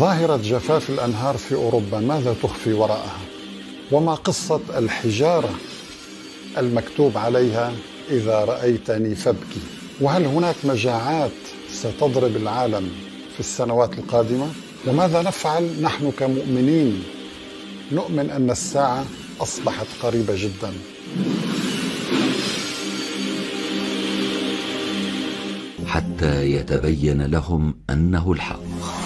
ظاهرة جفاف الأنهار في أوروبا ماذا تخفي وراءها؟ وما قصة الحجارة المكتوب عليها إذا رأيتني فابكي؟ وهل هناك مجاعات ستضرب العالم في السنوات القادمة؟ وماذا نفعل نحن كمؤمنين؟ نؤمن أن الساعة أصبحت قريبة جدا. حتى يتبين لهم أنه الحق.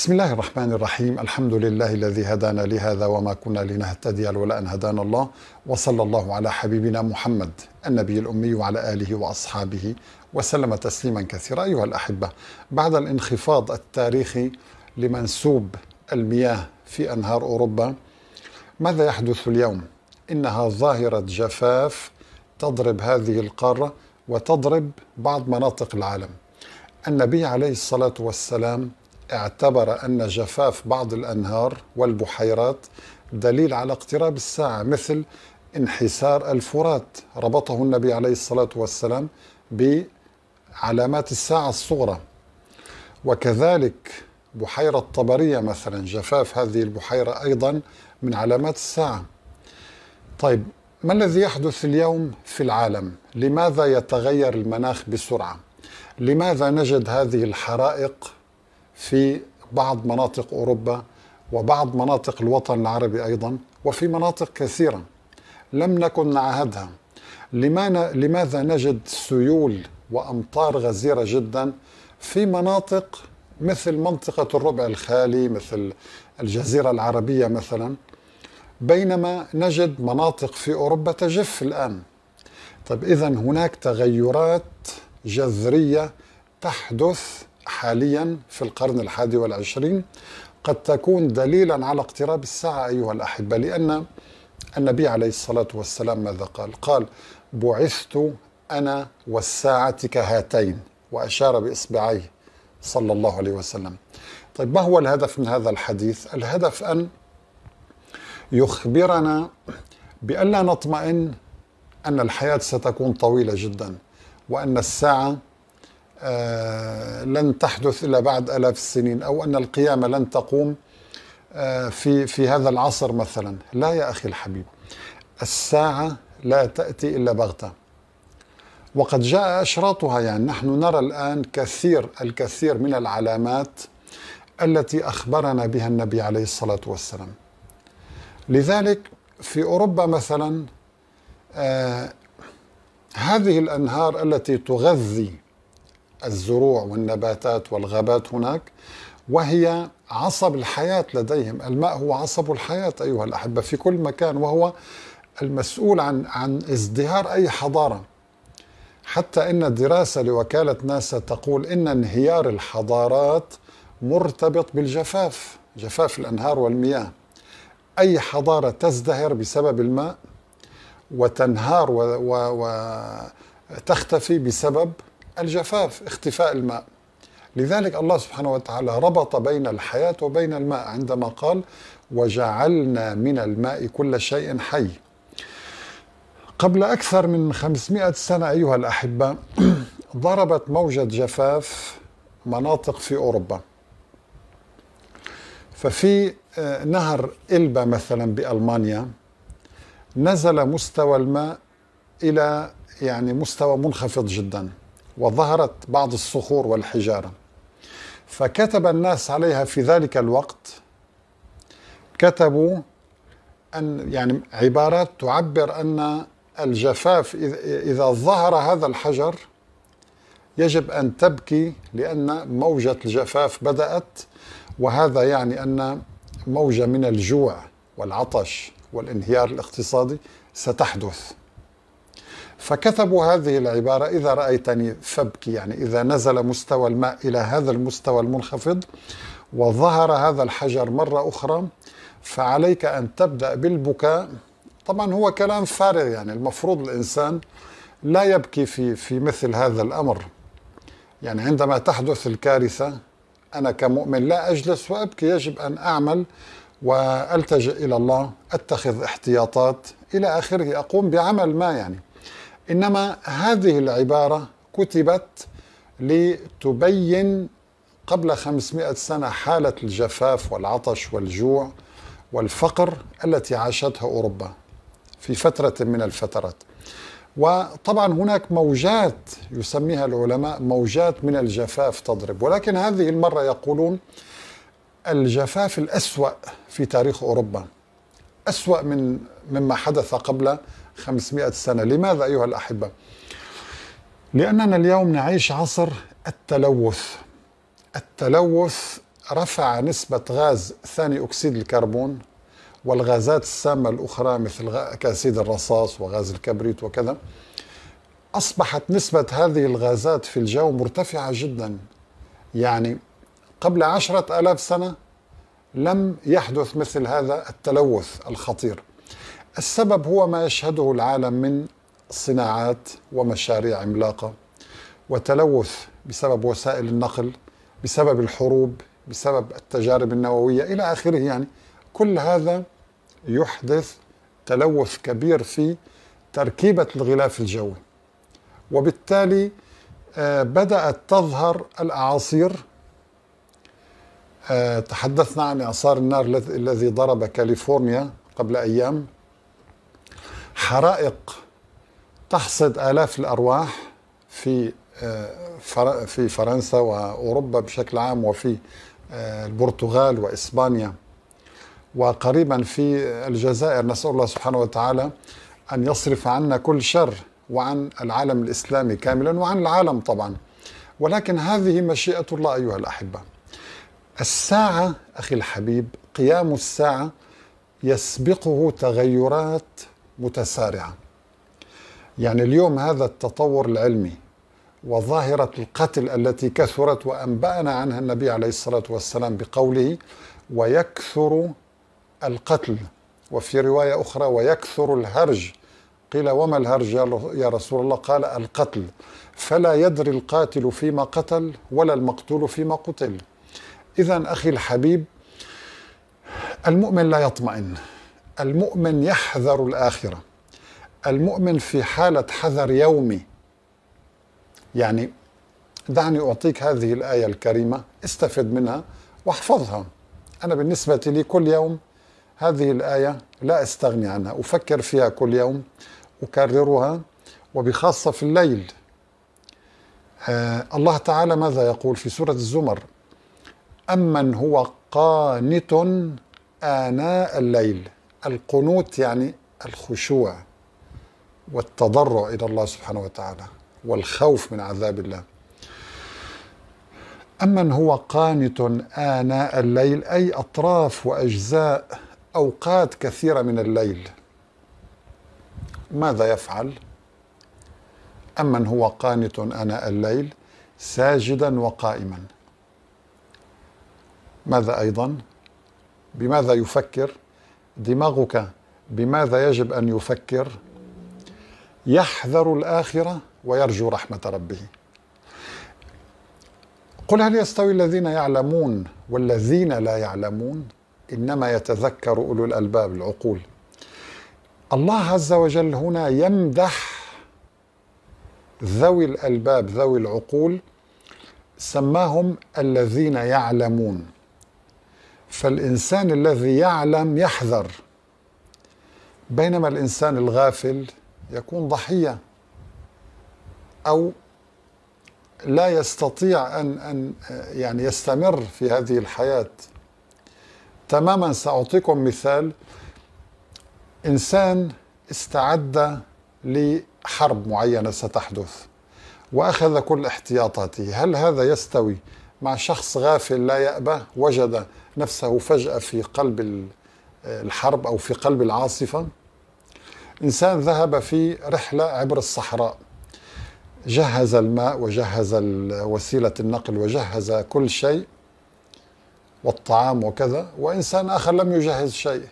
بسم الله الرحمن الرحيم الحمد لله الذي هدانا لهذا وما كنا لنهتدي لولا أن هدانا الله وصلى الله على حبيبنا محمد النبي الأمي وعلى آله وأصحابه وسلم تسليما كثيرا أيها الأحبة بعد الانخفاض التاريخي لمنسوب المياه في أنهار أوروبا ماذا يحدث اليوم؟ إنها ظاهرة جفاف تضرب هذه القارة وتضرب بعض مناطق العالم النبي عليه الصلاة والسلام اعتبر أن جفاف بعض الأنهار والبحيرات دليل على اقتراب الساعة مثل انحسار الفرات ربطه النبي عليه الصلاة والسلام بعلامات الساعة الصغرى وكذلك بحيرة طبرية مثلا جفاف هذه البحيرة أيضا من علامات الساعة طيب ما الذي يحدث اليوم في العالم؟ لماذا يتغير المناخ بسرعة؟ لماذا نجد هذه الحرائق في بعض مناطق اوروبا وبعض مناطق الوطن العربي ايضا وفي مناطق كثيره لم نكن نعهدها لماذا نجد سيول وامطار غزيره جدا في مناطق مثل منطقه الربع الخالي مثل الجزيره العربيه مثلا بينما نجد مناطق في اوروبا تجف الان طيب اذا هناك تغيرات جذريه تحدث حاليا في القرن الحادي والعشرين قد تكون دليلا على اقتراب الساعة أيها الأحبة لأن النبي عليه الصلاة والسلام ماذا قال؟ قال بعثت أنا والساعة كهاتين وأشار بإصبعيه صلى الله عليه وسلم طيب ما هو الهدف من هذا الحديث؟ الهدف أن يخبرنا بأن لا نطمئن أن الحياة ستكون طويلة جدا وأن الساعة آه، لن تحدث إلا بعد آلاف السنين أو أن القيامة لن تقوم آه، في في هذا العصر مثلا لا يا أخي الحبيب الساعة لا تأتي إلا بغتة وقد جاء أشراطها يعني نحن نرى الآن كثير الكثير من العلامات التي أخبرنا بها النبي عليه الصلاة والسلام لذلك في أوروبا مثلا آه هذه الأنهار التي تغذي الزروع والنباتات والغابات هناك وهي عصب الحياة لديهم الماء هو عصب الحياة أيها الأحبة في كل مكان وهو المسؤول عن عن ازدهار أي حضارة حتى إن دراسة لوكالة ناسا تقول إن انهيار الحضارات مرتبط بالجفاف جفاف الأنهار والمياه أي حضارة تزدهر بسبب الماء وتنهار وتختفي بسبب الجفاف اختفاء الماء لذلك الله سبحانه وتعالى ربط بين الحياة وبين الماء عندما قال وجعلنا من الماء كل شيء حي قبل أكثر من 500 سنة أيها الأحبة ضربت موجة جفاف مناطق في أوروبا ففي آه، نهر إلبا مثلا بألمانيا نزل مستوى الماء إلى يعني مستوى منخفض جداً وظهرت بعض الصخور والحجاره فكتب الناس عليها في ذلك الوقت كتبوا أن يعني عبارات تعبر أن الجفاف إذا ظهر هذا الحجر يجب أن تبكي لأن موجة الجفاف بدأت وهذا يعني أن موجة من الجوع والعطش والانهيار الاقتصادي ستحدث فكتبوا هذه العبارة إذا رأيتني فابكي يعني إذا نزل مستوى الماء إلى هذا المستوى المنخفض وظهر هذا الحجر مرة أخرى فعليك أن تبدأ بالبكاء طبعا هو كلام فارغ يعني المفروض الإنسان لا يبكي في في مثل هذا الأمر يعني عندما تحدث الكارثة أنا كمؤمن لا أجلس وأبكي يجب أن أعمل وألتجئ إلى الله أتخذ احتياطات إلى آخره أقوم بعمل ما يعني إنما هذه العبارة كتبت لتبين قبل 500 سنة حالة الجفاف والعطش والجوع والفقر التي عاشتها أوروبا في فترة من الفترات وطبعا هناك موجات يسميها العلماء موجات من الجفاف تضرب ولكن هذه المرة يقولون الجفاف الأسوأ في تاريخ أوروبا أسوأ من مما حدث قبل 500 سنة لماذا أيها الأحبة؟ لأننا اليوم نعيش عصر التلوث التلوث رفع نسبة غاز ثاني أكسيد الكربون والغازات السامة الأخرى مثل أكسيد الرصاص وغاز الكبريت وكذا أصبحت نسبة هذه الغازات في الجو مرتفعة جدا يعني قبل عشرة ألاف سنة لم يحدث مثل هذا التلوث الخطير السبب هو ما يشهده العالم من صناعات ومشاريع عملاقه وتلوث بسبب وسائل النقل بسبب الحروب بسبب التجارب النوويه الى اخره يعني كل هذا يحدث تلوث كبير في تركيبه الغلاف الجوي وبالتالي آه، بدأت تظهر الأعاصير آه، تحدثنا عن إعصار النار الذي ضرب كاليفورنيا قبل أيام حرائق تحصد آلاف الأرواح في آه، في فرنسا وأوروبا بشكل عام وفي آه، البرتغال وإسبانيا وقريبا في الجزائر نسأل الله سبحانه وتعالى أن يصرف عنا كل شر وعن العالم الإسلامي كاملا وعن العالم طبعا ولكن هذه مشيئة الله أيها الأحبة الساعة أخي الحبيب قيام الساعة يسبقه تغيرات متسارعه يعني اليوم هذا التطور العلمي وظاهرة القتل التي كثرت وأنبأنا عنها النبي عليه الصلاة والسلام بقوله ويكثر القتل وفي رواية أخرى ويكثر الهرج قيل وما الهرج يا رسول الله قال القتل فلا يدري القاتل فيما قتل ولا المقتول فيما قتل إذا أخي الحبيب المؤمن لا يطمئن المؤمن يحذر الآخرة المؤمن في حالة حذر يومي يعني دعني أعطيك هذه الآية الكريمة استفد منها واحفظها أنا بالنسبة لي كل يوم هذه الآية لا أستغني عنها أفكر فيها كل يوم أكررها وبخاصة في الليل آه الله تعالى ماذا يقول في سورة الزمر أمن هو قانت آناء الليل القنوت يعني الخشوع والتضرع الى الله سبحانه وتعالى والخوف من عذاب الله امن هو قانت اناء الليل اي اطراف واجزاء اوقات كثيره من الليل ماذا يفعل امن هو قانت اناء الليل ساجدا وقائما ماذا ايضا بماذا يفكر دماغك بماذا يجب ان يفكر يحذر الاخره ويرجو رحمه ربه قل هل يستوي الذين يعلمون والذين لا يعلمون انما يتذكر اولو الالباب العقول الله عز وجل هنا يمدح ذوي الالباب ذوي العقول سماهم الذين يعلمون فالإنسان الذي يعلم يحذر بينما الإنسان الغافل يكون ضحية أو لا يستطيع أن أن يعني يستمر في هذه الحياة تماما سأعطيكم مثال إنسان استعد لحرب معينة ستحدث وأخذ كل احتياطاته هل هذا يستوي مع شخص غافل لا يأبه وجد نفسه فجأة في قلب الحرب أو في قلب العاصفة إنسان ذهب في رحلة عبر الصحراء جهز الماء وجهز وسيلة النقل وجهز كل شيء والطعام وكذا وإنسان آخر لم يجهز شيء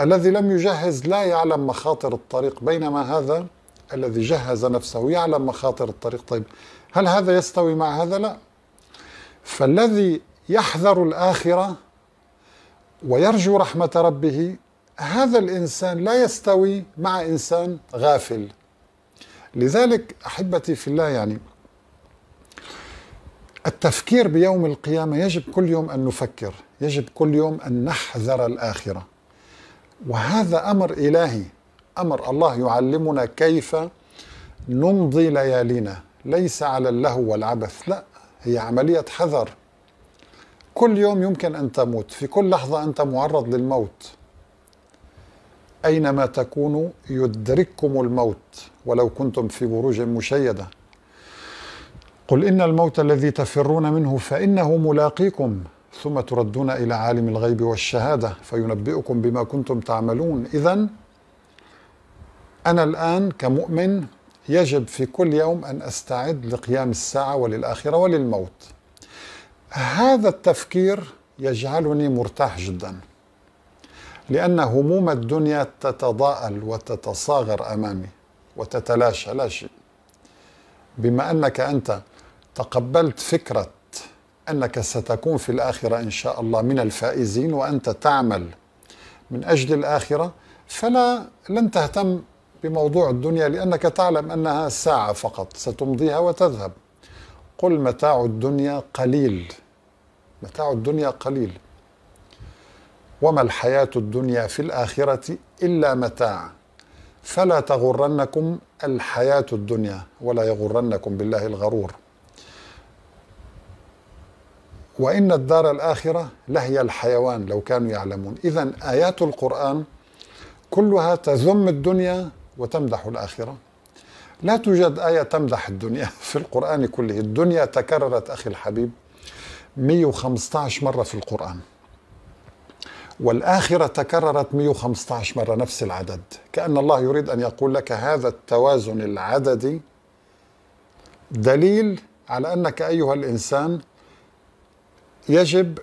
الذي لم يجهز لا يعلم مخاطر الطريق بينما هذا الذي جهز نفسه يعلم مخاطر الطريق طيب هل هذا يستوي مع هذا لا فالذي يحذر الآخرة ويرجو رحمة ربه هذا الإنسان لا يستوي مع إنسان غافل لذلك أحبتي في الله يعني التفكير بيوم القيامة يجب كل يوم أن نفكر يجب كل يوم أن نحذر الآخرة وهذا أمر إلهي أمر الله يعلمنا كيف نمضي ليالينا ليس على اللهو والعبث لا هي عملية حذر كل يوم يمكن أن تموت في كل لحظة أنت معرض للموت أينما تكونوا يدرككم الموت ولو كنتم في بروج مشيدة قل إن الموت الذي تفرون منه فإنه ملاقيكم ثم تردون إلى عالم الغيب والشهادة فينبئكم بما كنتم تعملون إذا أنا الآن كمؤمن يجب في كل يوم أن أستعد لقيام الساعة وللآخرة وللموت هذا التفكير يجعلني مرتاح جدا لأن هموم الدنيا تتضاءل وتتصاغر أمامي وتتلاشى لا شيء بما أنك أنت تقبلت فكرة أنك ستكون في الآخرة إن شاء الله من الفائزين وأنت تعمل من أجل الآخرة فلا لن تهتم بموضوع الدنيا لأنك تعلم أنها ساعة فقط ستمضيها وتذهب قل متاع الدنيا قليل متاع الدنيا قليل وما الحياة الدنيا في الآخرة إلا متاع فلا تغرنكم الحياة الدنيا ولا يغرنكم بالله الغرور وإن الدار الآخرة لهي الحيوان لو كانوا يعلمون إذا آيات القرآن كلها تذم الدنيا وتمدح الآخرة لا توجد آية تمدح الدنيا في القرآن كله الدنيا تكررت أخي الحبيب 115 مرة في القرآن والآخرة تكررت 115 مرة نفس العدد كأن الله يريد أن يقول لك هذا التوازن العددي دليل على أنك أيها الإنسان يجب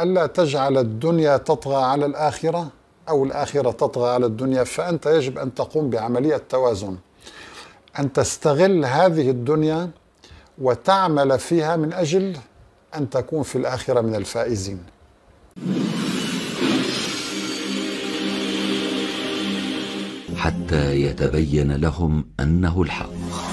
ألا تجعل الدنيا تطغى على الآخرة أو الآخرة تطغى على الدنيا فأنت يجب أن تقوم بعملية توازن أن تستغل هذه الدنيا وتعمل فيها من أجل أن تكون في الآخرة من الفائزين حتى يتبين لهم أنه الحق